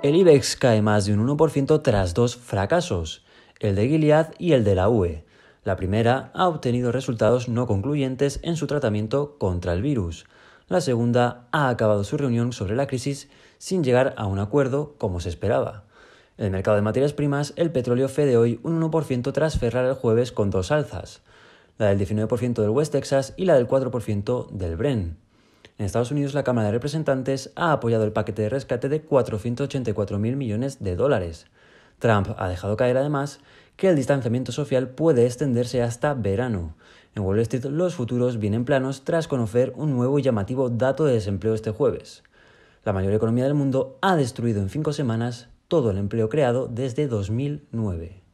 El IBEX cae más de un 1% tras dos fracasos, el de Gilead y el de la UE. La primera ha obtenido resultados no concluyentes en su tratamiento contra el virus. La segunda ha acabado su reunión sobre la crisis sin llegar a un acuerdo como se esperaba. En el mercado de materias primas, el petróleo de hoy un 1% tras ferrar el jueves con dos alzas, la del 19% del West Texas y la del 4% del Bren. En Estados Unidos, la Cámara de Representantes ha apoyado el paquete de rescate de 484.000 millones de dólares. Trump ha dejado caer además que el distanciamiento social puede extenderse hasta verano. En Wall Street los futuros vienen planos tras conocer un nuevo y llamativo dato de desempleo este jueves. La mayor economía del mundo ha destruido en cinco semanas todo el empleo creado desde 2009.